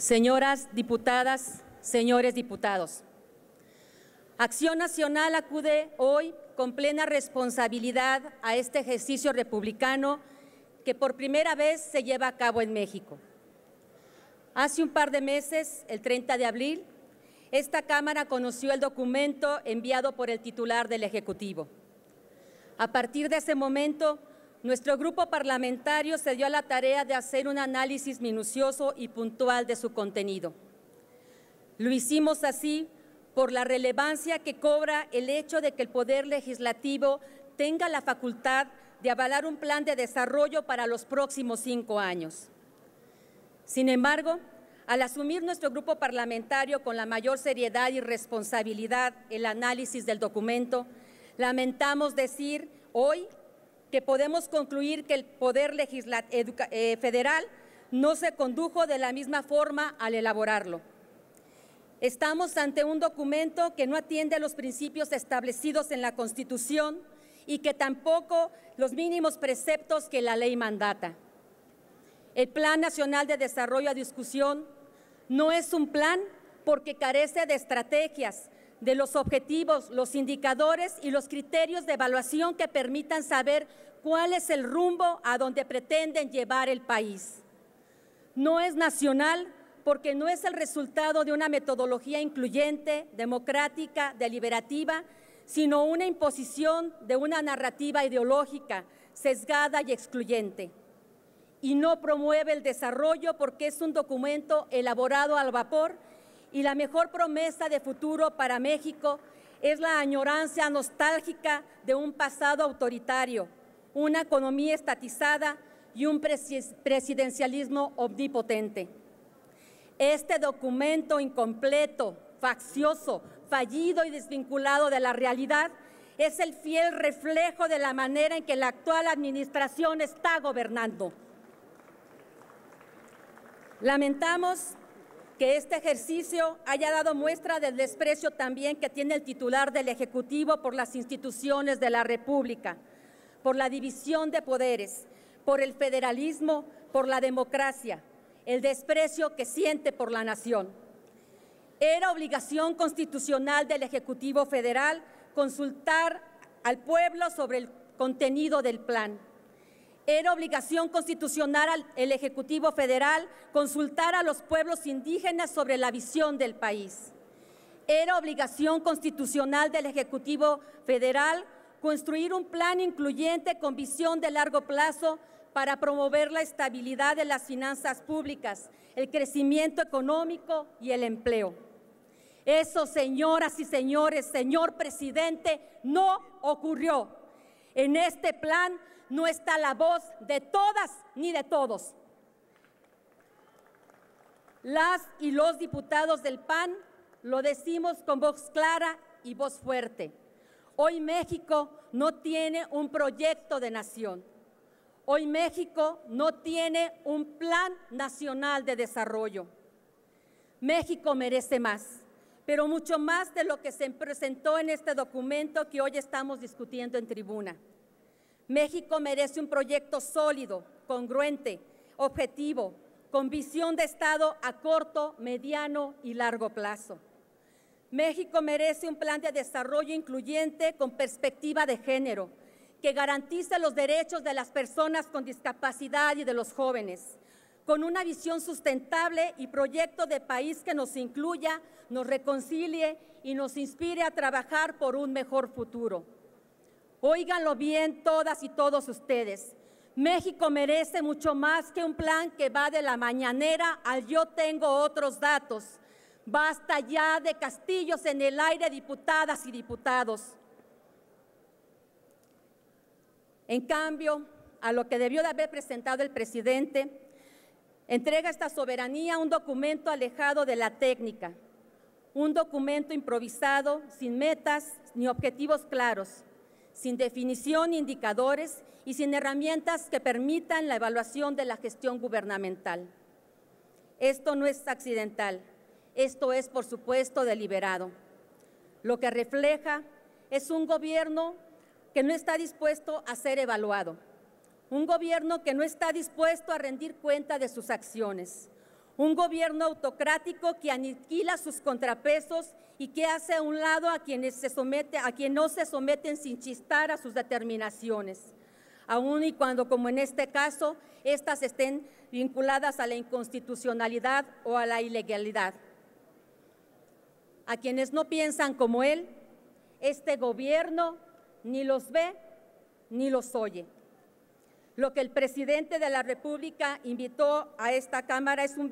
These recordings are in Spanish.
Señoras diputadas, señores diputados, Acción Nacional acude hoy con plena responsabilidad a este ejercicio republicano que por primera vez se lleva a cabo en México. Hace un par de meses, el 30 de abril, esta Cámara conoció el documento enviado por el titular del Ejecutivo. A partir de ese momento, nuestro grupo parlamentario se dio a la tarea de hacer un análisis minucioso y puntual de su contenido. Lo hicimos así por la relevancia que cobra el hecho de que el Poder Legislativo tenga la facultad de avalar un plan de desarrollo para los próximos cinco años. Sin embargo, al asumir nuestro grupo parlamentario con la mayor seriedad y responsabilidad el análisis del documento, lamentamos decir hoy que podemos concluir que el poder Legislativo eh, federal no se condujo de la misma forma al elaborarlo. Estamos ante un documento que no atiende a los principios establecidos en la Constitución y que tampoco los mínimos preceptos que la ley mandata. El Plan Nacional de Desarrollo a Discusión no es un plan porque carece de estrategias, de los objetivos, los indicadores y los criterios de evaluación que permitan saber cuál es el rumbo a donde pretenden llevar el país. No es nacional porque no es el resultado de una metodología incluyente, democrática, deliberativa, sino una imposición de una narrativa ideológica, sesgada y excluyente. Y no promueve el desarrollo porque es un documento elaborado al vapor y la mejor promesa de futuro para México es la añorancia nostálgica de un pasado autoritario, una economía estatizada y un presidencialismo omnipotente. Este documento incompleto, faccioso, fallido y desvinculado de la realidad es el fiel reflejo de la manera en que la actual administración está gobernando. Lamentamos que este ejercicio haya dado muestra del desprecio también que tiene el titular del Ejecutivo por las instituciones de la República, por la división de poderes, por el federalismo, por la democracia, el desprecio que siente por la nación. Era obligación constitucional del Ejecutivo Federal consultar al pueblo sobre el contenido del plan era obligación constitucional el Ejecutivo Federal consultar a los pueblos indígenas sobre la visión del país. Era obligación constitucional del Ejecutivo Federal construir un plan incluyente con visión de largo plazo para promover la estabilidad de las finanzas públicas, el crecimiento económico y el empleo. Eso, señoras y señores, señor presidente, no ocurrió. En este plan no está la voz de todas ni de todos. Las y los diputados del PAN lo decimos con voz clara y voz fuerte. Hoy México no tiene un proyecto de nación. Hoy México no tiene un plan nacional de desarrollo. México merece más, pero mucho más de lo que se presentó en este documento que hoy estamos discutiendo en tribuna. México merece un proyecto sólido, congruente, objetivo, con visión de Estado a corto, mediano y largo plazo. México merece un plan de desarrollo incluyente con perspectiva de género, que garantice los derechos de las personas con discapacidad y de los jóvenes, con una visión sustentable y proyecto de país que nos incluya, nos reconcilie y nos inspire a trabajar por un mejor futuro. Óiganlo bien todas y todos ustedes. México merece mucho más que un plan que va de la mañanera al yo tengo otros datos. Basta ya de castillos en el aire, diputadas y diputados. En cambio, a lo que debió de haber presentado el presidente, entrega esta soberanía un documento alejado de la técnica, un documento improvisado, sin metas ni objetivos claros sin definición, indicadores y sin herramientas que permitan la evaluación de la gestión gubernamental. Esto no es accidental, esto es por supuesto deliberado. Lo que refleja es un gobierno que no está dispuesto a ser evaluado, un gobierno que no está dispuesto a rendir cuenta de sus acciones, un gobierno autocrático que aniquila sus contrapesos y que hace a un lado a quienes se somete, a quien no se someten sin chistar a sus determinaciones, aun y cuando, como en este caso, éstas estén vinculadas a la inconstitucionalidad o a la ilegalidad. A quienes no piensan como él, este gobierno ni los ve ni los oye. Lo que el presidente de la República invitó a esta Cámara es un,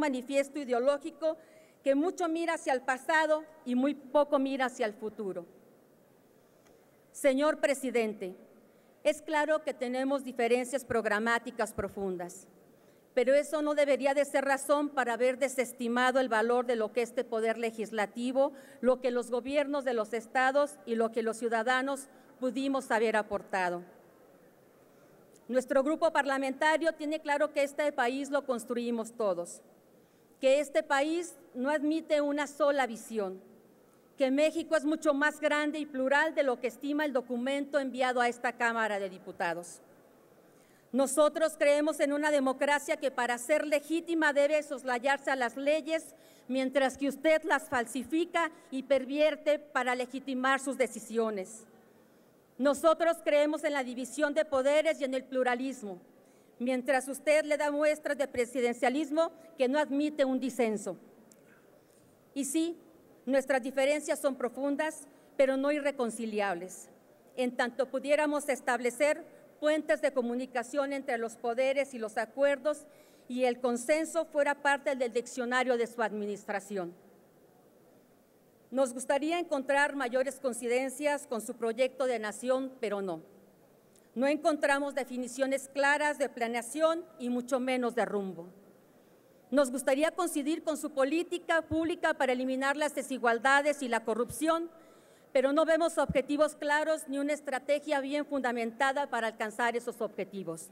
manifiesto ideológico que mucho mira hacia el pasado y muy poco mira hacia el futuro. Señor presidente, es claro que tenemos diferencias programáticas profundas, pero eso no debería de ser razón para haber desestimado el valor de lo que este poder legislativo, lo que los gobiernos de los estados y lo que los ciudadanos pudimos haber aportado. Nuestro grupo parlamentario tiene claro que este país lo construimos todos, que este país no admite una sola visión, que México es mucho más grande y plural de lo que estima el documento enviado a esta Cámara de Diputados. Nosotros creemos en una democracia que para ser legítima debe soslayarse a las leyes, mientras que usted las falsifica y pervierte para legitimar sus decisiones. Nosotros creemos en la división de poderes y en el pluralismo, mientras usted le da muestras de presidencialismo que no admite un disenso. Y sí, nuestras diferencias son profundas, pero no irreconciliables. En tanto pudiéramos establecer puentes de comunicación entre los poderes y los acuerdos y el consenso fuera parte del diccionario de su administración. Nos gustaría encontrar mayores coincidencias con su proyecto de nación, pero no. No encontramos definiciones claras de planeación y mucho menos de rumbo. Nos gustaría coincidir con su política pública para eliminar las desigualdades y la corrupción, pero no vemos objetivos claros ni una estrategia bien fundamentada para alcanzar esos objetivos.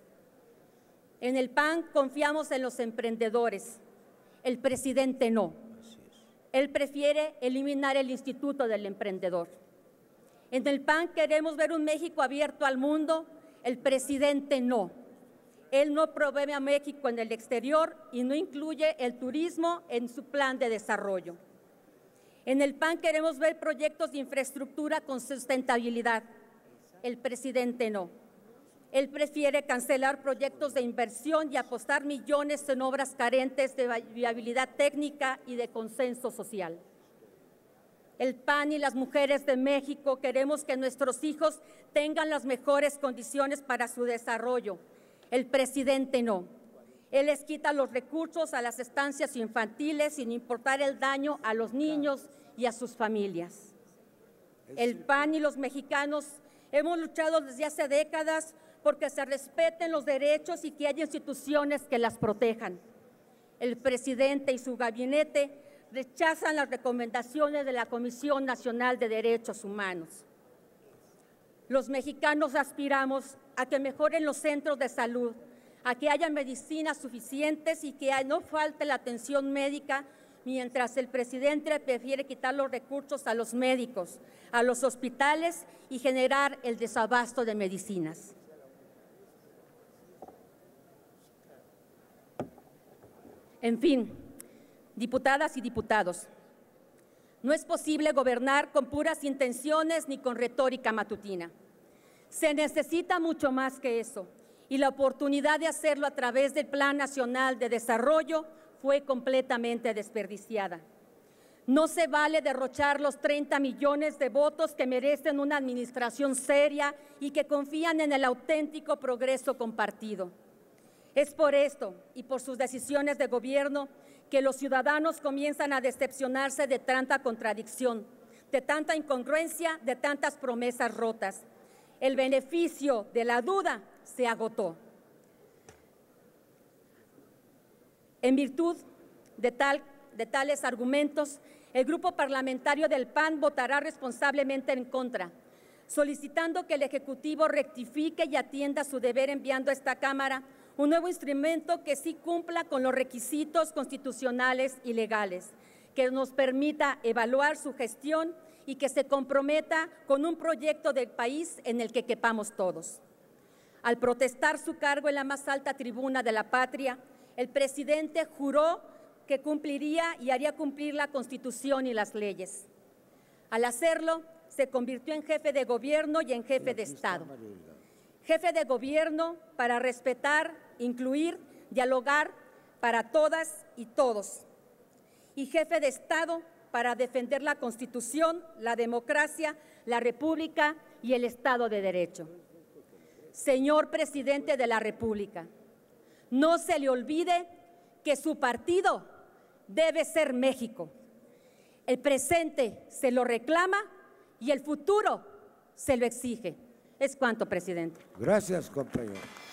En el PAN confiamos en los emprendedores, el presidente no. Él prefiere eliminar el Instituto del Emprendedor. En el PAN queremos ver un México abierto al mundo, el presidente no. Él no provee a México en el exterior y no incluye el turismo en su plan de desarrollo. En el PAN queremos ver proyectos de infraestructura con sustentabilidad. El presidente no. Él prefiere cancelar proyectos de inversión y apostar millones en obras carentes de viabilidad técnica y de consenso social. El PAN y las mujeres de México queremos que nuestros hijos tengan las mejores condiciones para su desarrollo. El presidente no. Él les quita los recursos a las estancias infantiles sin importar el daño a los niños y a sus familias. El PAN y los mexicanos Hemos luchado desde hace décadas porque se respeten los derechos y que haya instituciones que las protejan. El presidente y su gabinete rechazan las recomendaciones de la Comisión Nacional de Derechos Humanos. Los mexicanos aspiramos a que mejoren los centros de salud, a que haya medicinas suficientes y que no falte la atención médica mientras el presidente prefiere quitar los recursos a los médicos, a los hospitales y generar el desabasto de medicinas. En fin, diputadas y diputados, no es posible gobernar con puras intenciones ni con retórica matutina. Se necesita mucho más que eso y la oportunidad de hacerlo a través del Plan Nacional de Desarrollo fue completamente desperdiciada. No se vale derrochar los 30 millones de votos que merecen una administración seria y que confían en el auténtico progreso compartido. Es por esto y por sus decisiones de gobierno que los ciudadanos comienzan a decepcionarse de tanta contradicción, de tanta incongruencia, de tantas promesas rotas. El beneficio de la duda se agotó. En virtud de, tal, de tales argumentos, el grupo parlamentario del PAN votará responsablemente en contra, solicitando que el Ejecutivo rectifique y atienda su deber enviando a esta Cámara un nuevo instrumento que sí cumpla con los requisitos constitucionales y legales, que nos permita evaluar su gestión y que se comprometa con un proyecto del país en el que quepamos todos. Al protestar su cargo en la más alta tribuna de la patria, el presidente juró que cumpliría y haría cumplir la Constitución y las leyes. Al hacerlo, se convirtió en jefe de gobierno y en jefe de Estado. Jefe de gobierno para respetar, incluir, dialogar para todas y todos. Y jefe de Estado para defender la Constitución, la democracia, la República y el Estado de Derecho. Señor Presidente de la República, no se le olvide que su partido debe ser México. El presente se lo reclama y el futuro se lo exige. Es cuanto, presidente. Gracias, compañero.